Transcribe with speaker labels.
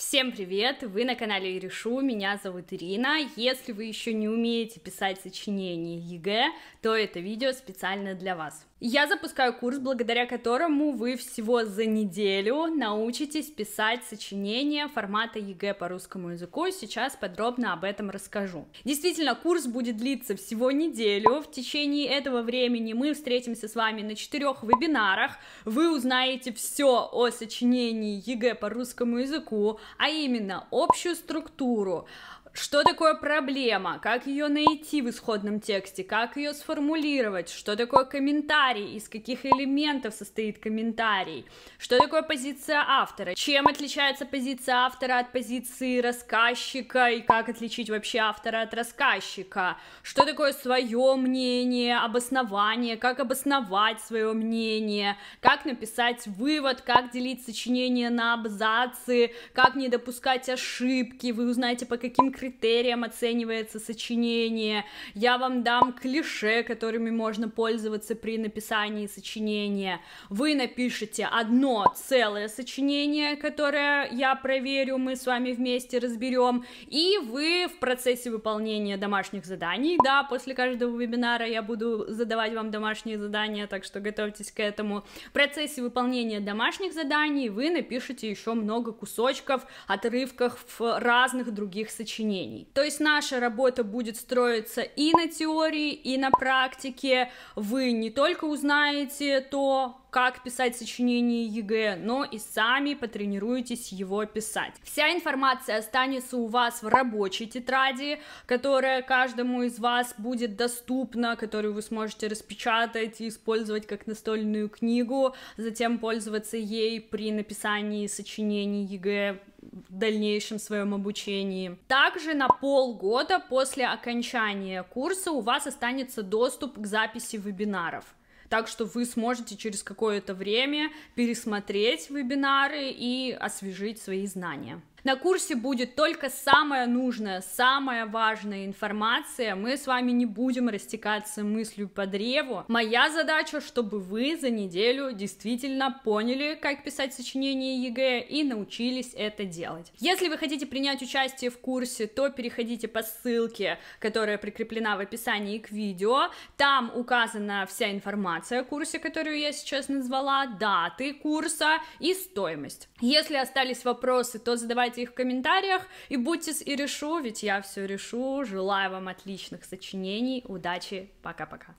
Speaker 1: Всем привет! Вы на канале Иришу, меня зовут Ирина. Если вы еще не умеете писать сочинение ЕГЭ, то это видео специально для вас. Я запускаю курс, благодаря которому вы всего за неделю научитесь писать сочинения формата ЕГЭ по русскому языку. Сейчас подробно об этом расскажу. Действительно, курс будет длиться всего неделю. В течение этого времени мы встретимся с вами на четырех вебинарах. Вы узнаете все о сочинении ЕГЭ по русскому языку, а именно общую структуру, что такое проблема, как ее найти в исходном тексте, как ее сформулировать, что такое комментарий, комментарий, из каких элементов состоит комментарий, что такое позиция автора, чем отличается позиция автора от позиции рассказчика и как отличить вообще автора от рассказчика, что такое свое мнение, обоснование, как обосновать свое мнение, как написать вывод, как делить сочинение на абзацы, как не допускать ошибки, вы узнаете по каким критериям оценивается сочинение, я вам дам клише, которыми можно пользоваться при написании написании сочинения, вы напишете одно целое сочинение, которое я проверю, мы с вами вместе разберем, и вы в процессе выполнения домашних заданий, да, после каждого вебинара я буду задавать вам домашние задания, так что готовьтесь к этому, в процессе выполнения домашних заданий вы напишете еще много кусочков, отрывков в разных других сочинений. То есть наша работа будет строиться и на теории, и на практике, вы не только узнаете то, как писать сочинение ЕГЭ, но и сами потренируетесь его писать. Вся информация останется у вас в рабочей тетради, которая каждому из вас будет доступна, которую вы сможете распечатать и использовать как настольную книгу, затем пользоваться ей при написании сочинений ЕГЭ в дальнейшем своем обучении. Также на полгода после окончания курса у вас останется доступ к записи вебинаров так что вы сможете через какое-то время пересмотреть вебинары и освежить свои знания. На курсе будет только самая нужная, самая важная информация. Мы с вами не будем растекаться мыслью по древу. Моя задача, чтобы вы за неделю действительно поняли, как писать сочинение ЕГЭ и научились это делать. Если вы хотите принять участие в курсе, то переходите по ссылке, которая прикреплена в описании к видео. Там указана вся информация о курсе, которую я сейчас назвала, даты курса и стоимость. Если остались вопросы, то задавайте Оставляйте их в комментариях и будьте с и решу, ведь я все решу. Желаю вам отличных сочинений, удачи, пока-пока.